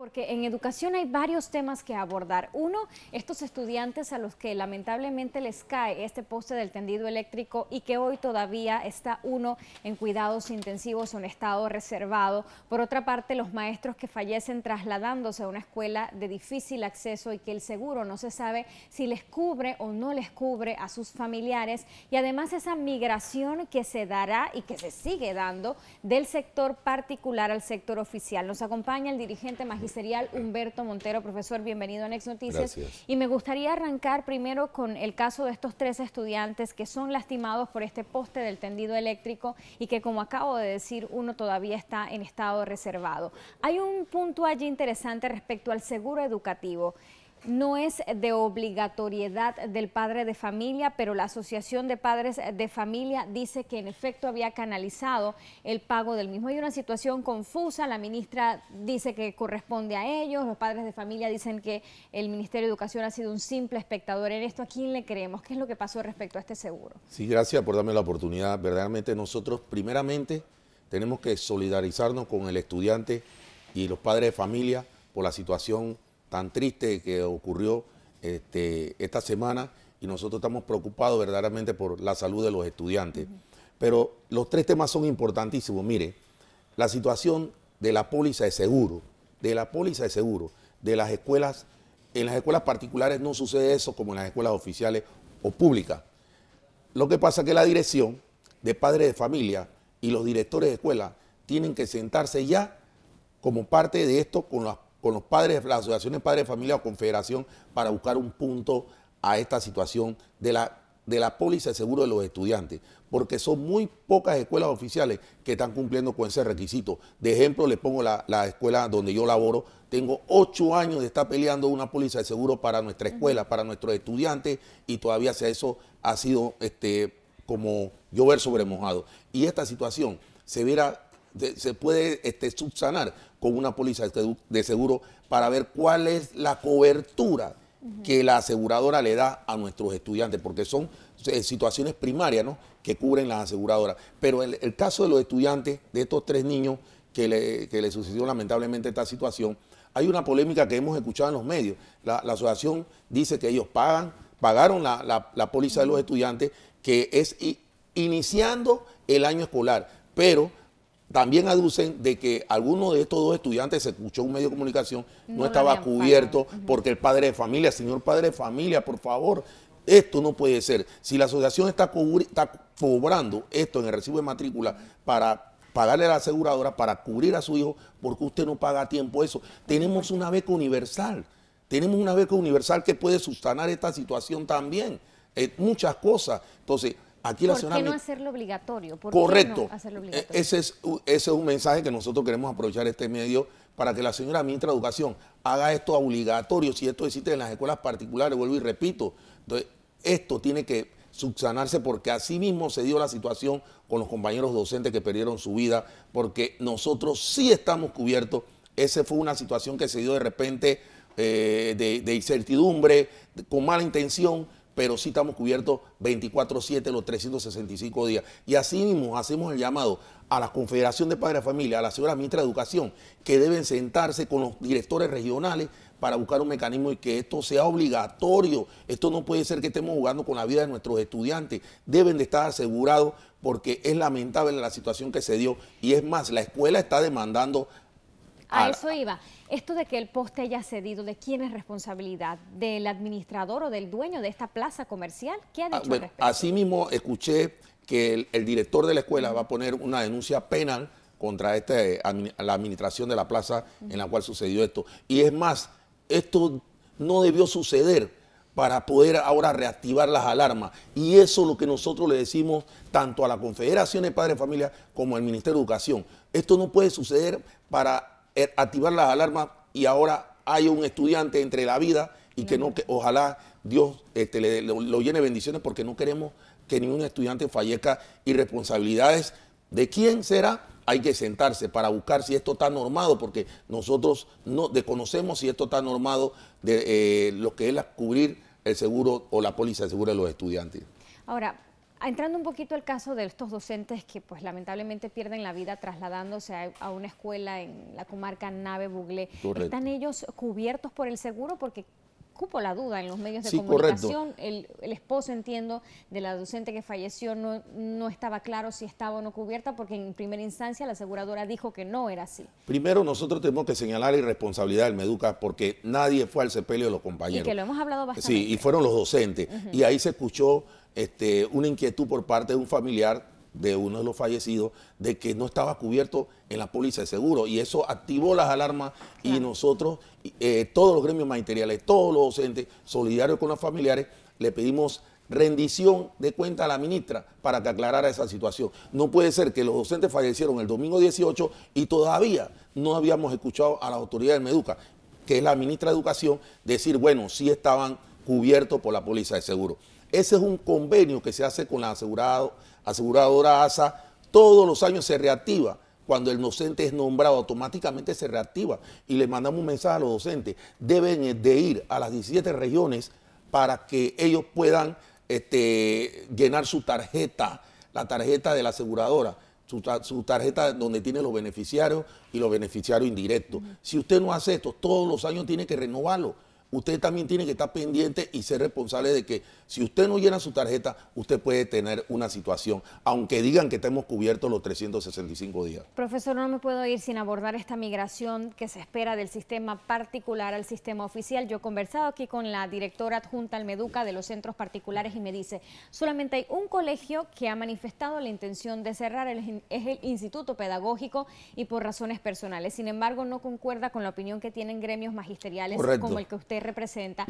Porque en educación hay varios temas que abordar. Uno, estos estudiantes a los que lamentablemente les cae este poste del tendido eléctrico y que hoy todavía está uno en cuidados intensivos o en estado reservado. Por otra parte, los maestros que fallecen trasladándose a una escuela de difícil acceso y que el seguro no se sabe si les cubre o no les cubre a sus familiares. Y además esa migración que se dará y que se sigue dando del sector particular al sector oficial. Nos acompaña el dirigente magistral Serial Humberto Montero. Profesor, bienvenido a Next Noticias. Y me gustaría arrancar primero con el caso de estos tres estudiantes que son lastimados por este poste del tendido eléctrico y que, como acabo de decir, uno todavía está en estado reservado. Hay un punto allí interesante respecto al seguro educativo no es de obligatoriedad del padre de familia, pero la Asociación de Padres de Familia dice que en efecto había canalizado el pago del mismo. Hay una situación confusa, la ministra dice que corresponde a ellos, los padres de familia dicen que el Ministerio de Educación ha sido un simple espectador en esto. ¿A quién le creemos? ¿Qué es lo que pasó respecto a este seguro? Sí, gracias por darme la oportunidad. Verdaderamente nosotros primeramente tenemos que solidarizarnos con el estudiante y los padres de familia por la situación tan triste que ocurrió este, esta semana y nosotros estamos preocupados verdaderamente por la salud de los estudiantes. Pero los tres temas son importantísimos. Mire, la situación de la póliza de seguro, de la póliza de seguro, de las escuelas, en las escuelas particulares no sucede eso como en las escuelas oficiales o públicas. Lo que pasa es que la dirección de padres de familia y los directores de escuela tienen que sentarse ya como parte de esto con las con los padres, la Padres de Familia o Confederación para buscar un punto a esta situación de la, de la póliza de seguro de los estudiantes, porque son muy pocas escuelas oficiales que están cumpliendo con ese requisito. De ejemplo, le pongo la, escuela donde yo laboro. Tengo ocho años de estar peleando una póliza de seguro para nuestra escuela, para nuestros estudiantes, y todavía eso ha sido este, como llover sobre mojado. Y esta situación se, viera, se puede este, subsanar con una póliza de seguro para ver cuál es la cobertura que la aseguradora le da a nuestros estudiantes, porque son eh, situaciones primarias ¿no? que cubren las aseguradoras. Pero el, el caso de los estudiantes, de estos tres niños que le, sucedió lamentablemente esta situación, hay una polémica que hemos escuchado en los medios. La, asociación dice que ellos pagan, pagaron la, póliza de los estudiantes, que es iniciando el año escolar, pero también aducen de que alguno de estos dos estudiantes, se escuchó un medio de comunicación, no, estaba cubierto porque el padre de familia, señor padre de familia, por favor, esto no puede ser. Si la asociación está, cobrando esto en el recibo de matrícula para pagarle a la aseguradora para cubrir a su hijo, ¿por qué usted no paga a tiempo eso. Tenemos una beca universal, tenemos una beca universal que puede sustanar esta situación también, eh, muchas cosas. Entonces, ¿Por qué no hacerlo e-, obligatorio? correcto. Ese, es, un mensaje que nosotros queremos aprovechar este medio para que la señora ministra de Educación haga esto obligatorio. Si esto existe en las escuelas particulares, vuelvo y repito. esto tiene que subsanarse porque así mismo se dio la situación con los compañeros docentes que perdieron su vida, porque nosotros sí estamos cubiertos. Esa fue una situación que se dio de repente eh, de incertidumbre, con mala intención pero sí estamos cubiertos 24-7 los 365 días. Y así mismo hacemos el llamado a la Confederación de Padres de Familia, a la señora ministra de Educación, que deben sentarse con los directores regionales para buscar un mecanismo y que esto sea obligatorio. Esto no puede ser que estemos jugando con la vida de nuestros estudiantes. Deben de estar asegurados porque es lamentable la situación que se dio. Y es más, la escuela está demandando a eso iba. Esto de que el poste haya cedido, ¿de quién es responsabilidad? ¿Del administrador o del dueño de esta plaza comercial? ¿Qué ha ah, dicho Asimismo, escuché que el, director de la escuela va a poner una denuncia penal contra este, la administración de la plaza en la cual sucedió esto. Y es más, esto no debió suceder para poder ahora reactivar las alarmas. Y eso es lo que nosotros le decimos tanto a la Confederación de Padres de Familia como al Ministerio de Educación. Esto no puede suceder para eh, activar las alarmas y ahora hay un estudiante entre la vida y que no, que ojalá Dios este, le, lo llene bendiciones porque no queremos que ningún estudiante fallezca y responsabilidades de quién será hay que sentarse para buscar si esto está normado, porque nosotros no desconocemos si esto está normado de eh, lo que es cubrir el seguro o la póliza de seguro de los estudiantes. Ahora, Ah, entrando un poquito al caso de estos docentes que pues lamentablemente pierden la vida trasladándose a, una escuela en la comarca Nave Buglé, ¿están ellos cubiertos por el seguro? Porque cupo la duda en los medios de comunicación. El, esposo, entiendo, de la docente que falleció no, no estaba claro si estaba o no cubierta porque en primera instancia la aseguradora dijo que no era así. Primero nosotros tenemos que señalar la irresponsabilidad del Meduca porque nadie fue al sepelio de los compañeros. Y lo hemos hablado bastante. Sí, y fueron los docentes. Y ahí se escuchó este, una inquietud por parte de un familiar de uno de los fallecidos de que no estaba cubierto en la póliza de seguro y eso activó las alarmas y nosotros, eh, todos los gremios magisteriales, todos los docentes, solidarios con los familiares, le pedimos rendición de cuenta a la ministra para que aclarara esa situación. No puede ser que los docentes fallecieron el domingo 18 y todavía no habíamos escuchado a la autoridad de Meduca, que es la ministra de Educación, decir, bueno, sí estaban cubiertos por la póliza de seguro. Ese es un convenio que se hace con la asegurado, aseguradora ASA. Todos los años se reactiva. Cuando el docente es nombrado, automáticamente se reactiva. Y le mandamos un mensaje a los docentes. Deben eh, de ir a las 17 regiones para que ellos puedan este, llenar su tarjeta, la tarjeta de la aseguradora su, tarjeta donde tiene los beneficiarios y los beneficiarios indirectos. Si usted no hace esto, todos los años tiene que renovarlo usted también tiene que estar pendiente y ser responsable de que si usted no llena su tarjeta, usted puede tener una situación, aunque digan que estamos cubiertos los 365 días. Profesor, no me puedo ir sin abordar esta migración que se espera del sistema particular al sistema oficial. Yo he conversado aquí con la directora adjunta al Meduca de los centros particulares y me dice, solamente hay un colegio que ha manifestado la intención de cerrar, el, es el Instituto Pedagógico y por razones personales. Sin embargo, no concuerda con la opinión que tienen gremios magisteriales como el que usted representa.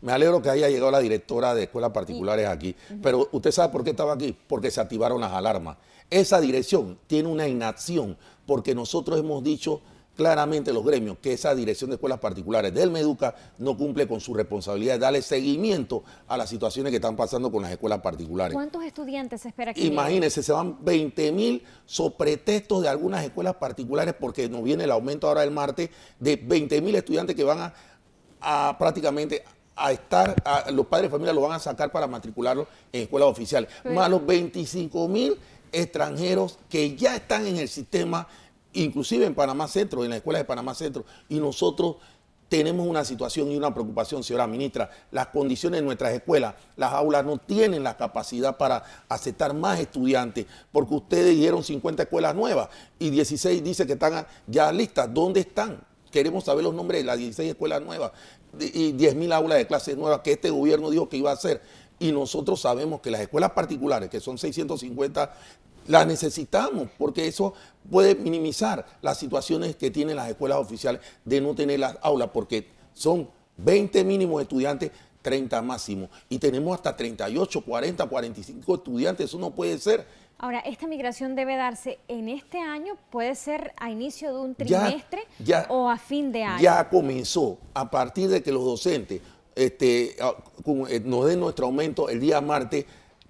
Me, alegro que haya llegado la directora de escuelas particulares aquí, pero usted sabe por qué estaba aquí, porque se activaron las alarmas. Esa dirección tiene una inacción, porque nosotros hemos dicho claramente los gremios que esa dirección de escuelas particulares del MEDUCA no cumple con su responsabilidad de darle seguimiento a las situaciones que están pasando con las escuelas particulares. ¿Cuántos estudiantes se espera que Imagínense, se van 20 mil sobre de algunas escuelas particulares porque nos viene el aumento ahora del martes de 20 mil estudiantes que van a prácticamente a estar, a, los padres de familia lo van a sacar para matricularlo en escuelas oficiales, más los 25 mil extranjeros que ya están en el sistema, inclusive en Panamá Centro, en las escuelas de Panamá Centro, y nosotros tenemos una situación y una preocupación, señora ministra. Las condiciones de nuestras escuelas, las aulas no tienen la capacidad para aceptar más estudiantes, porque ustedes dieron 50 escuelas nuevas y 16 dice que están ya listas. ¿Dónde están? queremos saber los nombres de las 16 escuelas nuevas y 10.000 aulas de clases nuevas que este gobierno dijo que iba a hacer. Y nosotros sabemos que las escuelas particulares, que son 650, las necesitamos porque eso puede minimizar las situaciones que tienen las escuelas oficiales de no tener las aulas, porque son 20 mínimos estudiantes 30 máximos. Y tenemos hasta 38, 40, 45 estudiantes. Eso no puede ser. Ahora, ¿esta migración debe darse en este año? ¿Puede ser a inicio de un trimestre o a fin de año? Ya comenzó, a partir de que los docentes este, ah, eh, nos den nuestro aumento el día martes,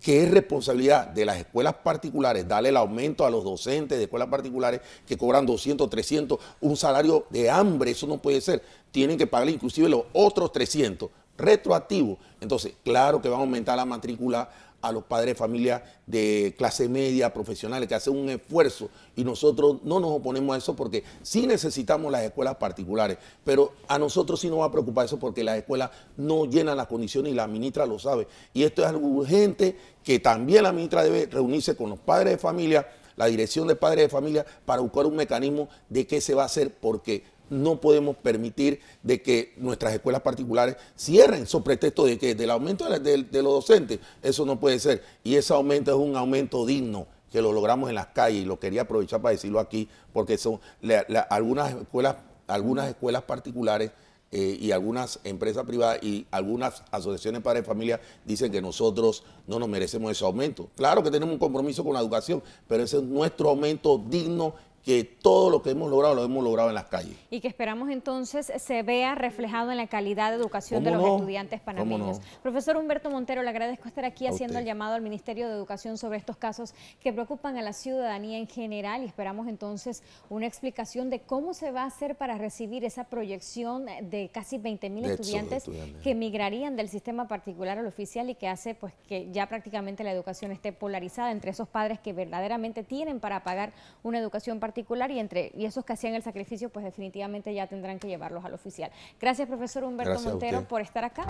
que es responsabilidad de las escuelas particulares, darle el aumento a los docentes de escuelas particulares que cobran 200, 300, un salario de hambre, eso no puede ser. Tienen que pagar inclusive los otros 300, retroactivo. Entonces, claro que van a aumentar la matrícula a los padres de familia de clase media, profesionales, que hacen un esfuerzo y nosotros no nos oponemos a eso porque sí necesitamos las escuelas particulares, pero a nosotros sí nos va a preocupar eso porque las escuelas no llenan las condiciones y la ministra lo sabe. Y esto es algo urgente que también la ministra debe reunirse con los padres de familia, la dirección de padres de familia, para buscar un mecanismo de qué se va a hacer porque no podemos permitir de que nuestras escuelas particulares cierren sobre pretexto de que del aumento de, los docentes, eso no puede ser. Y ese aumento es un aumento digno que lo logramos en las calles y lo quería aprovechar para decirlo aquí porque son algunas escuelas, algunas escuelas particulares eh, y algunas empresas privadas y algunas asociaciones padres familias familia dicen que nosotros no nos merecemos ese aumento. Claro que tenemos un compromiso con la educación, pero ese es nuestro aumento digno que todo lo que hemos logrado lo hemos logrado en las calles. Y que esperamos entonces se vea reflejado en la calidad de educación de los estudiantes panameños. Profesor Humberto Montero, le agradezco estar aquí haciendo el llamado al Ministerio de Educación sobre estos casos que preocupan a la ciudadanía en general y esperamos entonces una explicación de cómo se va a hacer para recibir esa proyección de casi 20 mil estudiantes, que migrarían del sistema particular al oficial y que hace pues que ya prácticamente la educación esté polarizada entre esos padres que verdaderamente tienen para pagar una educación particular y entre y esos que hacían el sacrificio, pues definitivamente ya tendrán que llevarlos al oficial. Gracias, profesor Humberto Montero, por estar acá.